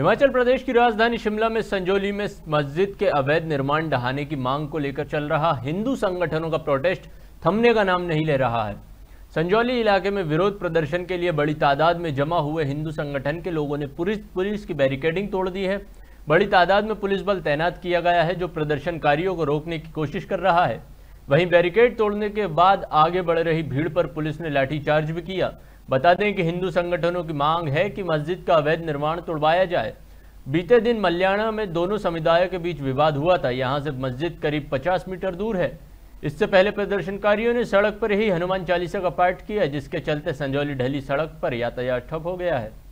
हिमाचल प्रदेश की राजधानी शिमला में संजौली में मस्जिद के अवैध निर्माण ढहाने की मांग को लेकर चल रहा हिंदू संगठनों का प्रोटेस्ट थमने का नाम नहीं ले रहा है संजौली इलाके में विरोध प्रदर्शन के लिए बड़ी तादाद में जमा हुए हिंदू संगठन के लोगों ने पुलिस पुलिस की बैरिकेडिंग तोड़ दी है बड़ी तादाद में पुलिस बल तैनात किया गया है जो प्रदर्शनकारियों को रोकने की कोशिश कर रहा है वहीं बैरिकेड तोड़ने के बाद आगे बढ़ रही भीड़ पर पुलिस ने लाठीचार्ज भी किया बता दें कि हिंदू संगठनों की मांग है कि मस्जिद का अवैध निर्माण तोड़वाया जाए बीते दिन मल्याणा में दोनों समुदायों के बीच विवाद हुआ था यहां से मस्जिद करीब 50 मीटर दूर है इससे पहले प्रदर्शनकारियों ने सड़क पर ही हनुमान चालीसा का पाठ किया जिसके चलते संजौली ढली सड़क पर यातायात ठप हो गया है